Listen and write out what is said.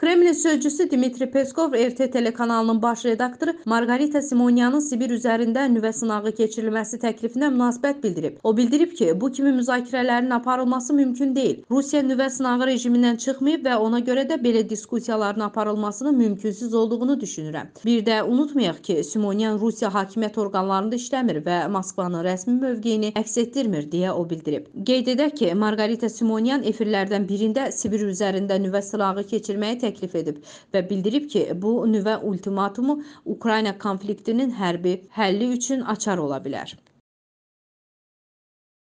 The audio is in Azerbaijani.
Kremlin sözcüsü Dmitri Peskov RT telekanalının baş redaktoru Margarita Simonyanın Sibir üzərində nüvə sınağı keçirilməsi təklifinə münasibət bildirib. O bildirib ki, bu kimi müzakirələrin aparılması mümkün deyil. Rusiya nüvə sınağı rejimindən çıxmayıb və ona görə də belə diskussiyaların aparılmasının mümkünsüz olduğunu düşünürəm. Bir də unutmayaq ki, Simonyan Rusiya hakimiyyət orqanlarında işləmir və Moskvanın rəsmi mövqeyini əks etdirmir deyə o bildirib. Qeyd edək ki, Margarita Simonyan efirlərdən birində Sibir üzərində nüvə sınağı keçirməyi təklif təklif edib və bildirib ki, bu nüvə ultimatumu Ukrayna konfliktinin hərbi həlli üçün açar ola bilər.